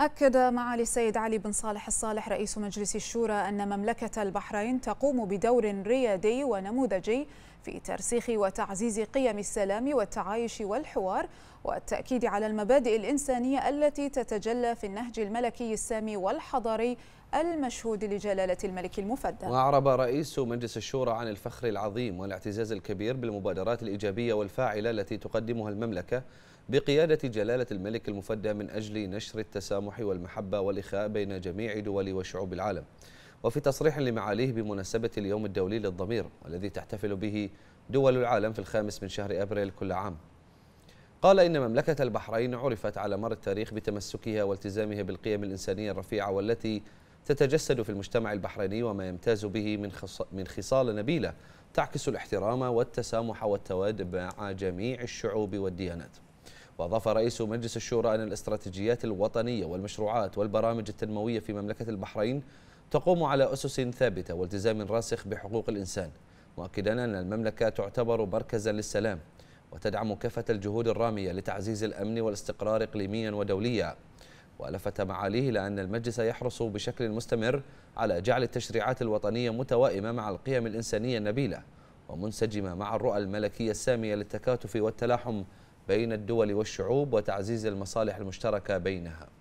أكد معالي السيد علي بن صالح الصالح رئيس مجلس الشورى أن مملكة البحرين تقوم بدور ريادي ونموذجي في ترسيخ وتعزيز قيم السلام والتعايش والحوار والتأكيد على المبادئ الإنسانية التي تتجلى في النهج الملكي السامي والحضاري المشهود لجلالة الملك المفدى وأعرب رئيس مجلس الشورى عن الفخر العظيم والاعتزاز الكبير بالمبادرات الإيجابية والفاعلة التي تقدمها المملكة بقيادة جلالة الملك المفدى من أجل نشر التسامح والمحبة والإخاء بين جميع دول وشعوب العالم وفي تصريح لمعاليه بمناسبة اليوم الدولي للضمير والذي تحتفل به دول العالم في الخامس من شهر أبريل كل عام قال إن مملكة البحرين عرفت على مر التاريخ بتمسكها والتزامها بالقيم الإنسانية الرفيعة والتي تتجسد في المجتمع البحريني وما يمتاز به من من خصال نبيلة تعكس الاحترام والتسامح والتواد مع جميع الشعوب والديانات وأضاف رئيس مجلس الشورى أن الاستراتيجيات الوطنية والمشروعات والبرامج التنموية في مملكة البحرين تقوم على أسس ثابتة والتزام راسخ بحقوق الإنسان مؤكدا أن المملكة تعتبر مركزا للسلام وتدعم كافة الجهود الرامية لتعزيز الأمن والاستقرار إقليميا ودوليا ولفت معاليه إلى أن المجلس يحرص بشكل مستمر على جعل التشريعات الوطنية متوائمة مع القيم الإنسانية النبيلة ومنسجمة مع الرؤى الملكية السامية للتكاتف والتلاحم بين الدول والشعوب وتعزيز المصالح المشتركه بينها